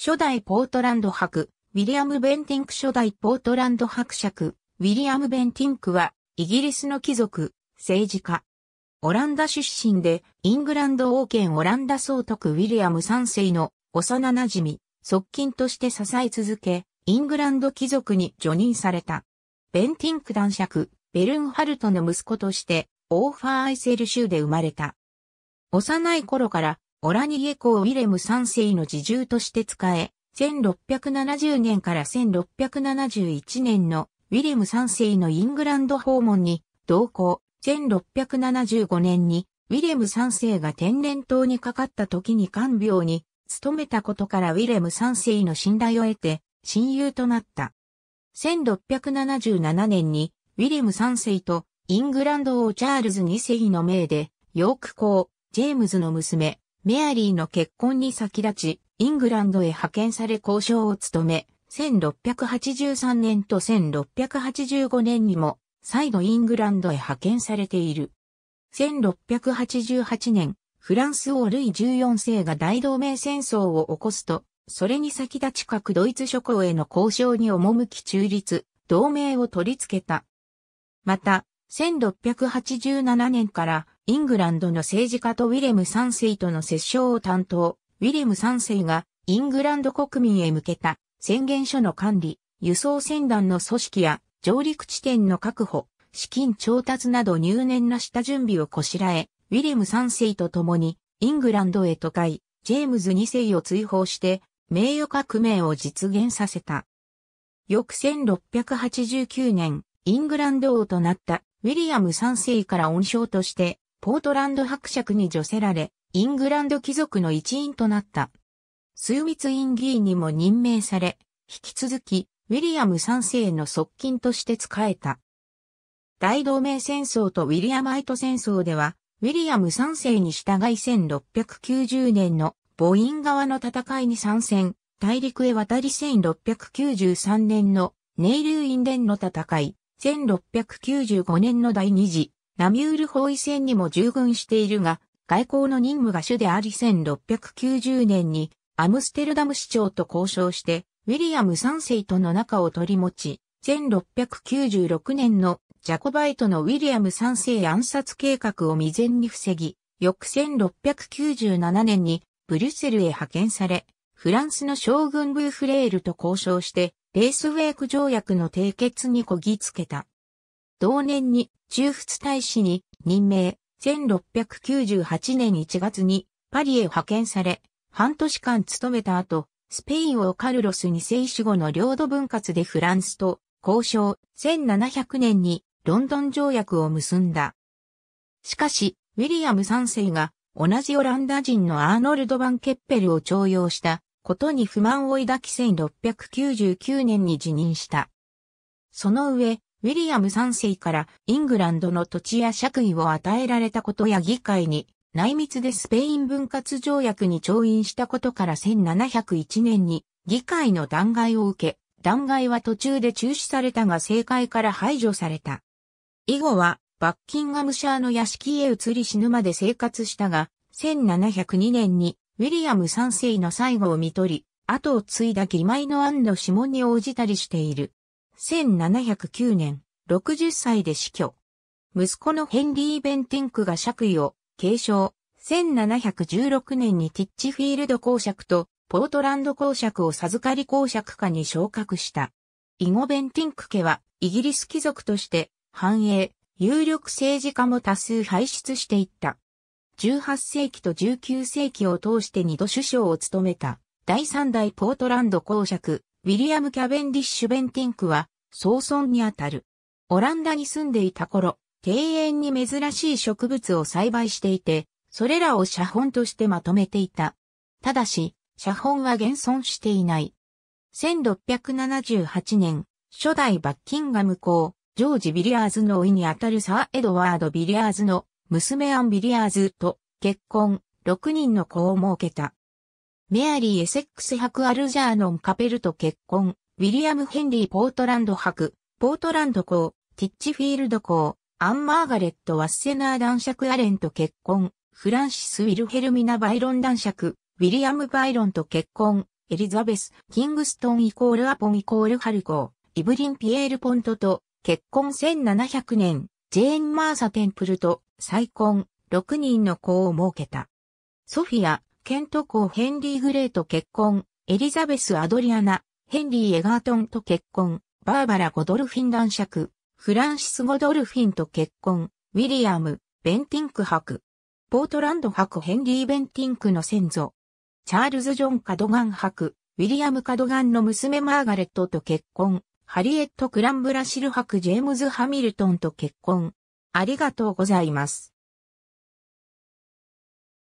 初代ポートランド伯、ウィリアム・ベンティンク初代ポートランド伯爵、ウィリアム・ベンティンクは、イギリスの貴族、政治家。オランダ出身で、イングランド王権オランダ総督ウィリアム三世の幼馴染、側近として支え続け、イングランド貴族に除任された。ベンティンク男爵、ベルンハルトの息子として、オーファーアイセル州で生まれた。幼い頃からオラニエ公ウィレム3世の侍従として使え、1670年から1671年のウィレム3世のイングランド訪問に同行、1675年にウィレム3世が天然痘にかかった時に看病に勤めたことからウィレム3世の信頼を得て親友となった。1677年にウィレム3世とイングランド王チャールズ2世の命でヨーク公、ジェームズの娘、メアリーの結婚に先立ち、イングランドへ派遣され交渉を務め、1683年と1685年にも、再度イングランドへ派遣されている。1688年、フランス王ルイ14世が大同盟戦争を起こすと、それに先立ち各ドイツ諸侯への交渉に赴き中立、同盟を取り付けた。また、1687年からイングランドの政治家とウィレム3世との折衝を担当、ウィレム3世がイングランド国民へ向けた宣言書の管理、輸送船団の組織や上陸地点の確保、資金調達など入念な下準備をこしらえ、ウィレム3世と共にイングランドへ都会ジェームズ2世を追放して名誉革命を実現させた。翌1689年、イングランド王となったウィリアム3世から恩賞としてポートランド伯爵に除せられ、イングランド貴族の一員となった。枢密院議員にも任命され、引き続き、ウィリアム3世の側近として仕えた。大同盟戦争とウィリアマイト戦争では、ウィリアム3世に従い1690年の母印側の戦いに参戦、大陸へ渡り1693年のネイルインデンの戦い、1695年の第二次ナミュール包囲戦にも従軍しているが、外交の任務が主であり1690年にアムステルダム市長と交渉して、ウィリアム3世との仲を取り持ち、1696年のジャコバイトのウィリアム3世暗殺計画を未然に防ぎ、翌1697年にブリュッセルへ派遣され、フランスの将軍ブーフレールと交渉して、レースウェイク条約の締結にこぎつけた。同年に中仏大使に任命、1698年1月にパリへ派遣され、半年間勤めた後、スペインをカルロスに世死後の領土分割でフランスと交渉、1700年にロンドン条約を結んだ。しかし、ウィリアム3世が同じオランダ人のアーノルド・バンケッペルを徴用したことに不満を抱き1699年に辞任した。その上、ウィリアム3世からイングランドの土地や爵位を与えられたことや議会に内密でスペイン分割条約に調印したことから1701年に議会の弾劾を受け、弾劾は途中で中止されたが政界から排除された。以後はバッキンガムシャーの屋敷へ移り死ぬまで生活したが、1702年にウィリアム3世の最後を見取り、後を継いだ義妹のアンの指紋に応じたりしている。1709年、60歳で死去。息子のヘンリー・ベンティンクが爵位を継承。1716年にティッチフィールド公爵とポートランド公爵を授かり公爵下に昇格した。イゴ・ベンティンク家はイギリス貴族として繁栄、有力政治家も多数輩出していった。18世紀と19世紀を通して二度首相を務めた第三代ポートランド公爵ウィリアム・キャベンディッシュ・ベンティンクは、早村にあたる。オランダに住んでいた頃、庭園に珍しい植物を栽培していて、それらを写本としてまとめていた。ただし、写本は現存していない。1678年、初代バッキンガム公、ジョージ・ビリアーズのいにあたるサー・エドワード・ビリアーズの娘アン・ビリアーズと結婚、6人の子を設けた。メアリー・エセックス博アルジャーノン・カペルと結婚、ウィリアム・ヘンリー・ポートランド博、ポートランド公、ティッチフィールド公、アン・マーガレット・ワッセナー男爵アレンと結婚、フランシス・ウィルヘルミナ・バイロン男爵、ウィリアム・バイロンと結婚、エリザベス・キングストンイコールアポンイコールハルコー、イブリン・ピエール・ポントと結婚1700年、ジェーン・マーサ・テンプルと再婚、6人の子を設けた。ソフィア、ケント公ヘンリー・グレーと結婚、エリザベス・アドリアナ、ヘンリー・エガートンと結婚、バーバラ・ゴドルフィン男爵、フランシス・ゴドルフィンと結婚、ウィリアム、ベンティンク博、ポートランド博ヘンリー・ベンティンクの先祖、チャールズ・ジョン・カドガン博、ウィリアム・カドガンの娘マーガレットと結婚、ハリエット・クランブラシル博ジェームズ・ハミルトンと結婚。ありがとうございます。